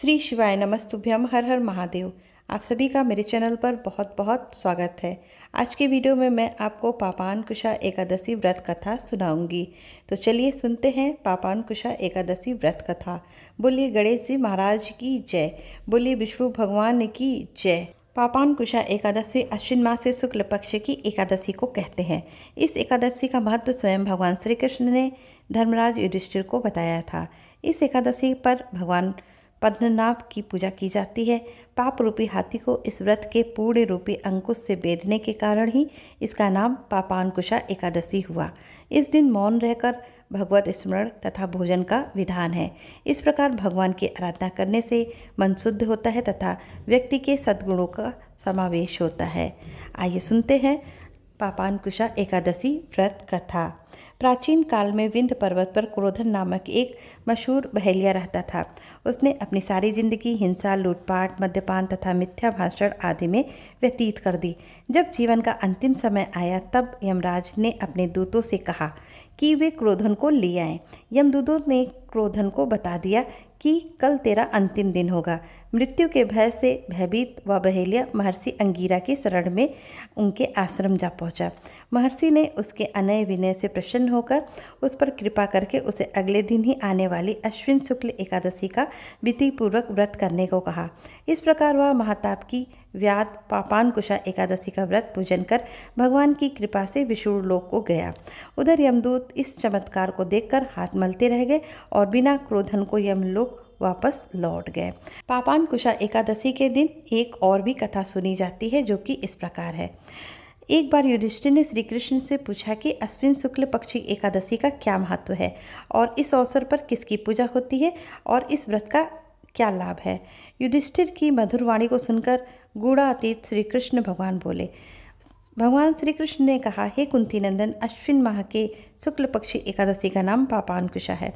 श्री शिवाय नमस्तुभ्यम हर हर महादेव आप सभी का मेरे चैनल पर बहुत बहुत स्वागत है आज के वीडियो में मैं आपको पापान कुशा एकादशी व्रत कथा सुनाऊंगी तो चलिए सुनते हैं पापान कुशा एकादशी व्रत कथा बोलिए गणेश जी महाराज की जय बोलिए विष्णु भगवान की जय पापान कुशा एकादशी अश्विन मास से शुक्ल पक्ष की एकादशी को कहते हैं इस एकादशी का महत्व स्वयं भगवान श्री कृष्ण ने धर्मराज युधिष्ठिर को बताया था इस एकादशी पर भगवान पद्मनाभ की पूजा की जाती है पाप रूपी हाथी को इस व्रत के पूर्ण रूपी अंकुश से बेदने के कारण ही इसका नाम पापानकुशा एकादशी हुआ इस दिन मौन रहकर भगवत स्मरण तथा भोजन का विधान है इस प्रकार भगवान की आराधना करने से मन शुद्ध होता है तथा व्यक्ति के सद्गुणों का समावेश होता है आइए सुनते हैं पापानकुशा एकादशी व्रत कथा प्राचीन काल में विंध पर्वत पर क्रोधन नामक एक मशहूर बहेलिया रहता था उसने अपनी सारी जिंदगी हिंसा लूटपाट मद्यपान तथा मिथ्या भाषण आदि में व्यतीत कर दी जब जीवन का अंतिम समय आया तब यमराज ने अपने दूतों से कहा कि वे क्रोधन को ले आएं यमदूतों ने क्रोधन को बता दिया कि कल तेरा अंतिम दिन होगा मृत्यु के भय से भयभीत व बहेलिया महर्षि अंगीरा की शरण में उनके आश्रम जा पहुंचा महर्षि ने उसके अनय विनय से प्रसन्न होकर उस पर कृपा करके उसे अगले दिन ही आने वाली अश्विन शुक्ल एकादशी का विधिपूर्वक व्रत करने को कहा इस प्रकार वह महाताप की व्याध पापान कुशा एकादशी का व्रत पूजन कर भगवान की कृपा से विषुण लोक को गया उधर यमदूत इस चमत्कार को देखकर हाथ मलते रह गए और बिना क्रोधन को यमलोक वापस लौट गए पापान कुशा एकादशी के दिन एक और भी कथा सुनी जाती है जो कि इस प्रकार है एक बार युधिष्ठिर ने श्री कृष्ण से पूछा कि अश्विन शुक्ल पक्षी एकादशी का क्या महत्व है और इस अवसर पर किसकी पूजा होती है और इस व्रत का क्या लाभ है युधिष्ठिर की मधुर वाणी को सुनकर गूढ़ातीत श्री कृष्ण भगवान बोले भगवान श्री कृष्ण ने कहा हे कुंती नंदन अश्विन माह के शुक्ल पक्षी एकादशी का नाम पापानकुशा है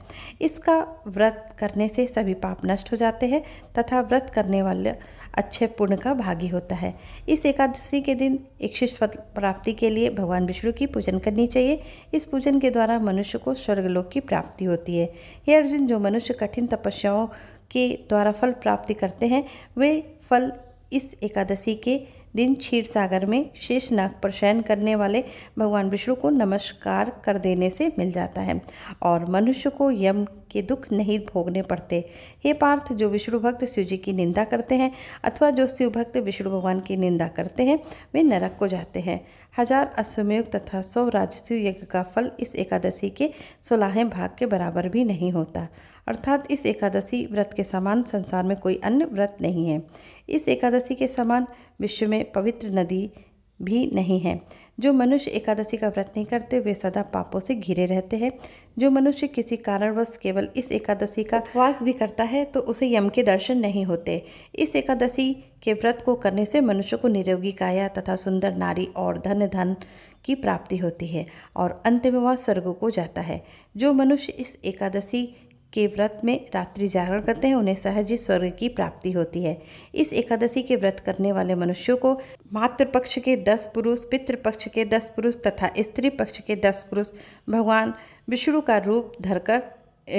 इसका व्रत करने से सभी पाप नष्ट हो जाते हैं तथा व्रत करने वाले अच्छे पुण्य का भागी होता है इस एकादशी के दिन इक्षित प्राप्ति के लिए भगवान विष्णु की पूजन करनी चाहिए इस पूजन के द्वारा मनुष्य को स्वर्गलोक की प्राप्ति होती है हे अर्जुन जो मनुष्य कठिन तपस्याओं के द्वारा फल प्राप्ति करते हैं वे फल इस एकादशी के दिन क्षीर सागर में शेष नाग पर शयन करने वाले भगवान विष्णु को नमस्कार कर देने से मिल जाता है और मनुष्य को यम के दुख नहीं भोगने पड़ते हे पार्थ जो विष्णु भक्त शिव जी की निंदा करते हैं अथवा जो शिव भक्त विष्णु भगवान की निंदा करते हैं वे नरक को जाते हैं हजार अश्वमयुग तथा सौ राजस्व यज्ञ का फल इस एकादशी के सोलहें भाग के बराबर भी नहीं होता अर्थात इस एकादशी व्रत के समान संसार में कोई अन्य व्रत नहीं है इस एकादशी के समान विश्व में पवित्र नदी भी नहीं है जो मनुष्य एकादशी का व्रत नहीं करते वे सदा पापों से घिरे रहते हैं जो मनुष्य किसी कारणवश केवल इस एकादशी का उपवास भी करता है तो उसे यम के दर्शन नहीं होते इस एकादशी के व्रत को करने से मनुष्य को निरोगी काया तथा सुंदर नारी और धन धन की प्राप्ति होती है और अंत में वह स्वर्ग को जाता है जो मनुष्य इस एकादशी के व्रत में रात्रि जागरण करते हैं उन्हें सहज ही स्वर्ग की प्राप्ति होती है इस एकादशी के व्रत करने वाले मनुष्यों को मातृपक्ष के दस पुरुष पितृपक्ष के दस पुरुष तथा स्त्री पक्ष के दस पुरुष भगवान विष्णु का रूप धरकर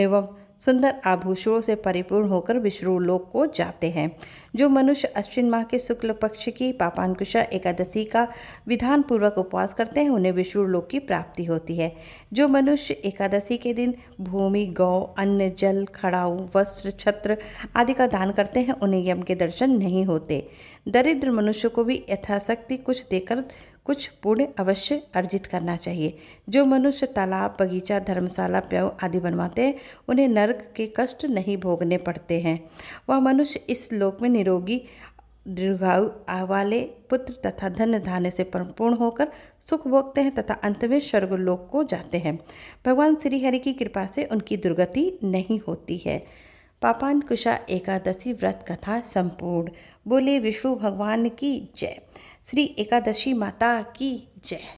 एवं सुंदर आभूषणों से परिपूर्ण होकर विष्णु लोक को जाते हैं जो मनुष्य अश्विन माह के शुक्ल पक्ष की पापानकुशा एकादशी का विधान पूर्वक उपवास करते हैं उन्हें विष्णु लोक की प्राप्ति होती है जो मनुष्य एकादशी के दिन भूमि गौ अन्न जल खड़ाऊ वस्त्र छत्र आदि का दान करते हैं उन्हें यम के दर्शन नहीं होते दरिद्र मनुष्य को भी यथाशक्ति कुछ देकर कुछ पुण्य अवश्य अर्जित करना चाहिए जो मनुष्य तालाब बगीचा धर्मशाला प्यऊ आदि बनवाते हैं उन्हें नर्क के कष्ट नहीं भोगने पड़ते हैं वह मनुष्य इस लोक में निरोगी दीर्घायु वाले पुत्र तथा धन धान्य से परिपूर्ण होकर सुख भोगते हैं तथा अंत में स्वर्गलोक को जाते हैं भगवान श्रीहरि की कृपा से उनकी दुर्गति नहीं होती है पापान कुशा एकादशी व्रत कथा संपूर्ण बोले विष्णु भगवान की जय श्री एकादशी माता की जय